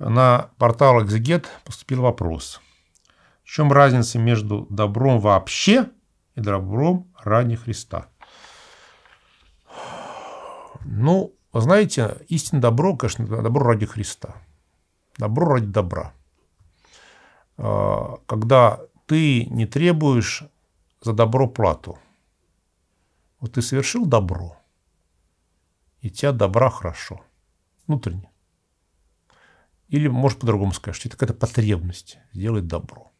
на портал Exeget поступил вопрос. В чем разница между добром вообще и добром ради Христа? Ну, вы знаете, истинное добро, конечно, добро ради Христа. Добро ради добра. А, когда ты не требуешь за добро плату. Вот ты совершил добро, и тебя добра хорошо. Внутренне. Или, может, по-другому скажешь, это какая-то потребность сделать добро.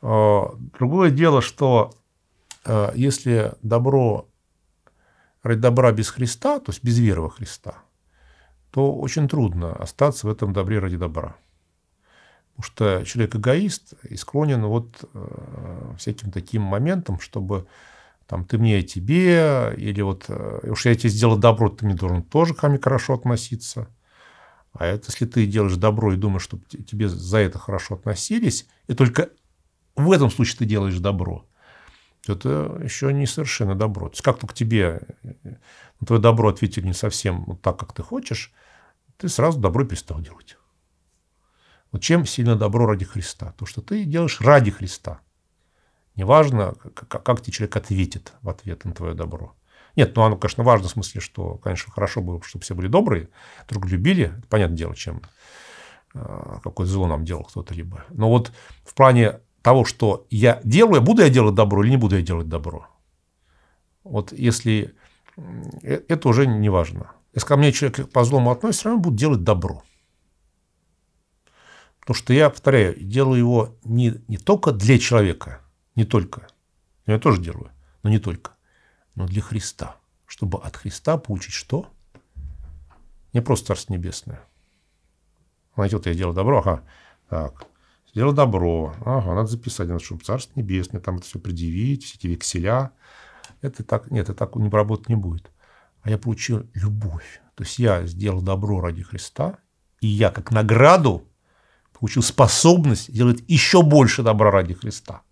А, другое дело, что а, если добро ради добра без Христа, то есть без веры во Христа, то очень трудно остаться в этом добре ради добра. Потому что человек эгоист и склонен вот а, всяким таким моментам, чтобы там, ты мне, я тебе, или вот, уж я тебе сделал добро, ты мне должен тоже ко мне хорошо относиться. А это если ты делаешь добро и думаешь, чтобы тебе за это хорошо относились, и только в этом случае ты делаешь добро, это еще не совершенно добро. То есть как только тебе э, на твое добро ответили не совсем так, как ты хочешь, ты сразу добро перестал делать. Вот чем сильно добро ради Христа? То, что ты делаешь ради Христа. Неважно, как тебе человек ответит в ответ на твое добро. Нет, ну оно, конечно, важно в смысле, что, конечно, хорошо было, чтобы все были добрые, друг любили. Это понятное дело, чем э, какое зло нам делал кто-то либо. Но вот в плане того, что я делаю, буду я делать добро или не буду я делать добро. Вот если э, э, это уже не важно. Если ко мне человек по злому относится, все равно буду делать добро. Потому что я, повторяю, делаю его не, не только для человека, не только. я тоже делаю, но не только но для Христа. Чтобы от Христа получить что? Не просто Царство Небесное. Знаете, вот я делал добро, ага, так, сделал добро, ага, надо записать, надо, чтобы Царство Небесное, там это все предъявить, все эти векселя. Это так, нет, это так не работать не будет. А я получил любовь. То есть я сделал добро ради Христа, и я как награду получил способность делать еще больше добра ради Христа.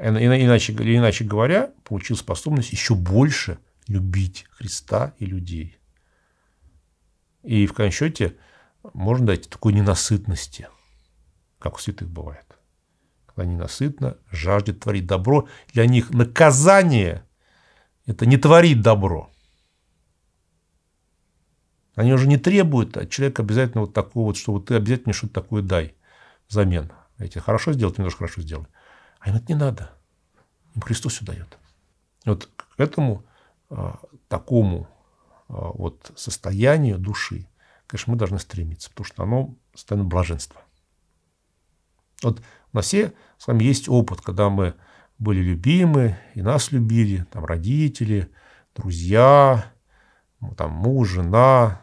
Иначе, иначе говоря, получил способность еще больше любить Христа и людей. И в конечном счете можно дать такой ненасытности, как у святых бывает. Когда ненасытно жаждет творить добро, для них наказание – это не творить добро. Они уже не требуют от человека обязательно вот такого, вот, что вот ты обязательно что-то такое дай взамен. Эти хорошо сделать, не тоже хорошо сделать. А Они говорят, не надо. Христос все дает. Вот к этому а, такому а, вот состоянию души, конечно, мы должны стремиться, потому что оно состояние блаженства. Вот у нас все с вами есть опыт, когда мы были любимы, и нас любили, там родители, друзья, там муж, жена.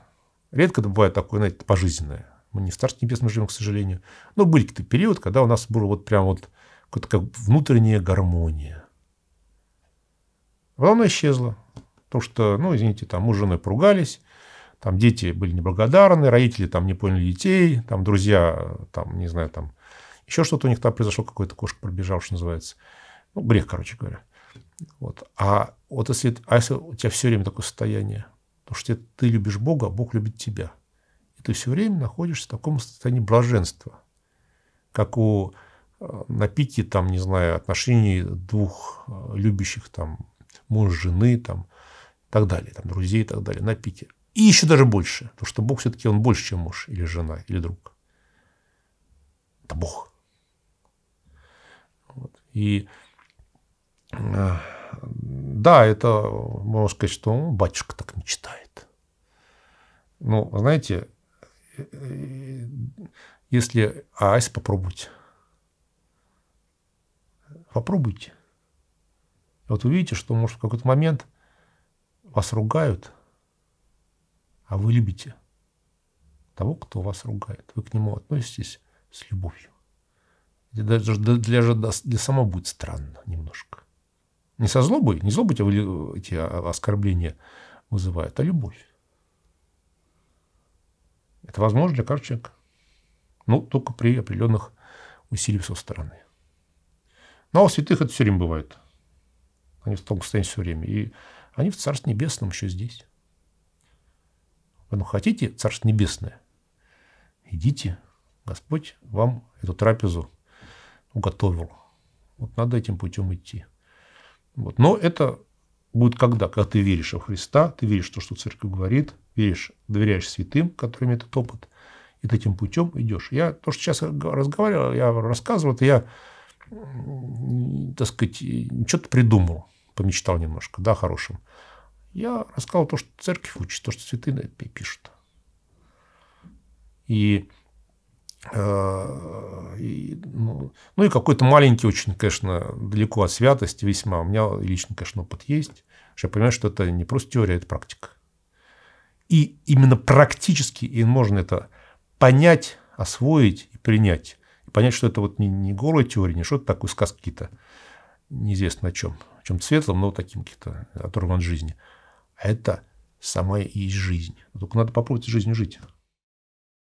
Редко это бывает такое, знаете, пожизненное. Мы не в Царстве Небесном живем, к сожалению. Но были какие-то периоды, когда у нас было вот прям вот какая-то как внутренняя гармония. Волна исчезла. То, что, ну, извините, там муж с женой поругались, там дети были неблагодарны, родители там не поняли детей, там друзья, там, не знаю, там еще что-то у них там произошло, какой-то кошка пробежал, что называется. Ну, грех, короче говоря. Вот. А вот если, а если у тебя все время такое состояние, то что ты, ты любишь Бога, а Бог любит тебя. И ты все время находишься в таком состоянии блаженства. Как у на пике, там, не знаю, отношений двух э, любящих там муж, жены, там, и так далее, там, друзей и так далее, на пике. И еще даже больше, потому что Бог все-таки он больше, чем муж или жена или друг. Это Бог. Вот. И э, да, это можно сказать, что ну, батюшка так не читает Ну, знаете, э, если ААС попробовать Попробуйте. И вот увидите, что, может, в какой-то момент вас ругают, а вы любите того, кто вас ругает. Вы к нему относитесь с любовью. Это даже для, для самого будет странно немножко. Не со злобой, не злобой эти оскорбления вызывают, а любовь. Это возможно для каждого человека. Ну, только при определенных усилиях со стороны. Но ну, а у святых это все время бывает. Они в том состоянии все время. И они в Царстве Небесном еще здесь. Поэтому хотите Царство Небесное? Идите. Господь вам эту трапезу уготовил. Вот надо этим путем идти. Вот. Но это будет когда? Когда ты веришь в Христа, ты веришь в то, что церковь говорит, веришь, доверяешь святым, которым этот опыт, и ты этим путем идешь. Я то, что сейчас разговаривал, я рассказывал, это я так сказать, что-то придумал, помечтал немножко, да, хорошим. Я рассказал то, что церковь учит, то, что святые пишут. И, э, и ну, ну и какой-то маленький, очень, конечно, далеко от святости весьма. У меня личный, конечно, опыт есть. Что я понимаю, что это не просто теория, а это практика. И именно практически и можно это понять, освоить и принять понять, что это вот не, не голая теория, не что-то такое, сказки какие-то, неизвестно о чем, о чем-то светлом, но таким каким-то оторван от жизни. А это сама и жизнь. Только надо попробовать жизнью жить.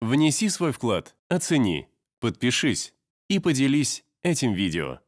Внеси свой вклад, оцени, подпишись и поделись этим видео.